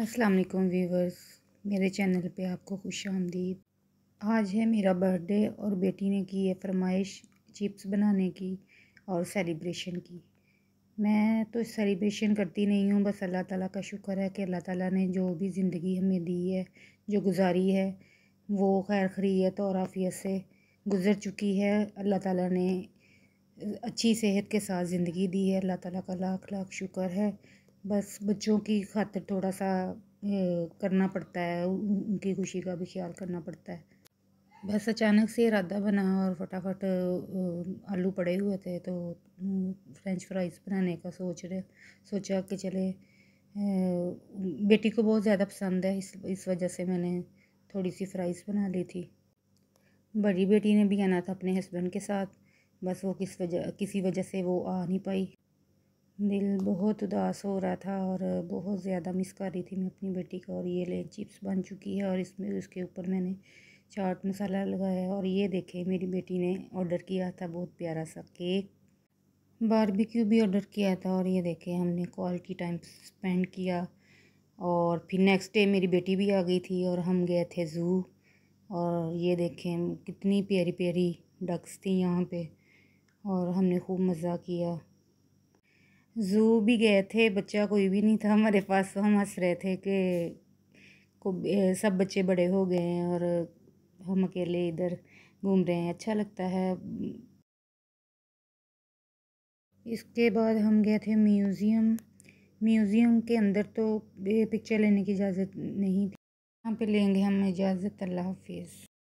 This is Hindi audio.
अस्सलाम वालेकुम व्यूवर्स मेरे चैनल पे आपको खुश आमदीद आज है मेरा बर्थडे और बेटी ने की है फरमाइश चिप्स बनाने की और सेलिब्रेशन की मैं तो सेलिब्रेशन करती नहीं हूँ बस अल्लाह ताला का शुक्र है कि अल्लाह ताला ने जो भी ज़िंदगी हमें दी है जो गुजारी है वो खैर खरीत और आफियत से गुज़र चुकी है अल्लाह ताला ने अच्छी सेहत के साथ ज़िंदगी दी है अल्लाह ताला का लाख लाख शुक्र है बस बच्चों की खातिर थोड़ा सा करना पड़ता है उनकी खुशी का भी ख्याल करना पड़ता है बस अचानक से इरादा बना और फटाफट आलू पड़े हुए थे तो फ्रेंच फ्राइज़ बनाने का सोच रहे सोचा कि चले बेटी को बहुत ज़्यादा पसंद है इस इस वजह से मैंने थोड़ी सी फ्राइज़ बना ली थी बड़ी बेटी ने भी आना था अपने हस्बैंड के साथ बस वो किस वजह किसी वजह से वो आ नहीं पाई दिल बहुत उदास हो रहा था और बहुत ज़्यादा मिस कर रही थी मैं अपनी बेटी को और ये ले चिप्स बन चुकी है और इसमें उसके ऊपर मैंने चाट मसाला लगाया और ये देखे मेरी बेटी ने ऑर्डर किया था बहुत प्यारा सा केक बारबेक्यू भी ऑर्डर किया था और ये देखे हमने क्वालिटी टाइम स्पेंड किया और फिर नेक्स्ट डे मेरी बेटी भी आ गई थी और हम गए थे ज़ू और ये देखें कितनी प्यारी प्यारी डक्स थी यहाँ पे और हमने खूब मज़ा किया ज़ू भी गए थे बच्चा कोई भी नहीं था हमारे पास तो हम हंस रहे थे कि को सब बच्चे बड़े हो गए हैं और हम अकेले इधर घूम रहे हैं अच्छा लगता है इसके बाद हम गए थे म्यूज़ियम म्यूज़ियम के अंदर तो पिक्चर लेने की इजाज़त नहीं थी यहाँ पे लेंगे हम इजाज़त अल्लाह हाफिज़